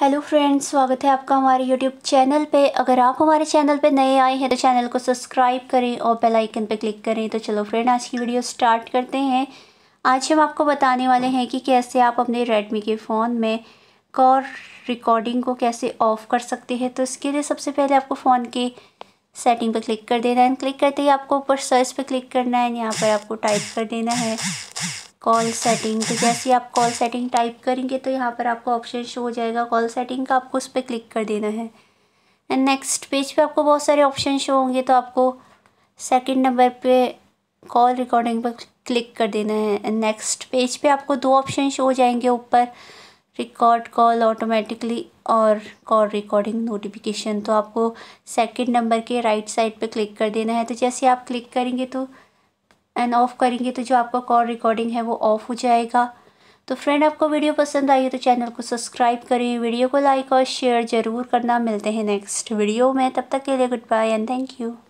hello friends स्वागत है आपका हमारे यूट्यूब चैनल पे अगर आप हमारे चैनल पे नए आए हैं तो चैनल को सब्सक्राइब करें और बेल आइकन पे क्लिक करें तो चलो फ्रेंड आज की वीडियो स्टार्ट करते हैं आज हम आपको बताने वाले हैं कि कैसे आप अपने रेडमी के फ़ोन में कॉल रिकॉर्डिंग को कैसे ऑफ़ कर सकते हैं तो इसके लिए सबसे पहले आपको फ़ोन की सेटिंग पर क्लिक कर देना है क्लिक करते ही आपको ऊपर सर्च पर क्लिक करना है यहाँ पर आपको टाइप कर देना है कॉल सेटिंग तो जैसे आप कॉल सेटिंग टाइप करेंगे तो यहाँ पर आपको ऑप्शन शो हो जाएगा कॉल सेटिंग का आपको उस पर क्लिक कर देना है एंड नेक्स्ट पेज पे आपको बहुत सारे ऑप्शन शो होंगे तो आपको सेकंड नंबर पे कॉल रिकॉर्डिंग पर क्लिक कर देना है एंड नेक्स्ट पेज पे आपको दो ऑप्शन शो हो जाएंगे ऊपर रिकॉर्ड कॉल ऑटोमेटिकली और कॉल रिकॉर्डिंग नोटिफिकेशन तो आपको सेकंड नंबर के राइट साइड पे क्लिक कर देना है तो जैसे आप क्लिक करेंगे तो एंड ऑफ़ करेंगे तो जो आपका कॉल रिकॉर्डिंग है वो ऑफ़ हो जाएगा तो फ्रेंड आपको वीडियो पसंद आई है तो चैनल को सब्सक्राइब करें वीडियो को लाइक और शेयर ज़रूर करना मिलते हैं नेक्स्ट वीडियो में तब तक के लिए good bye and thank you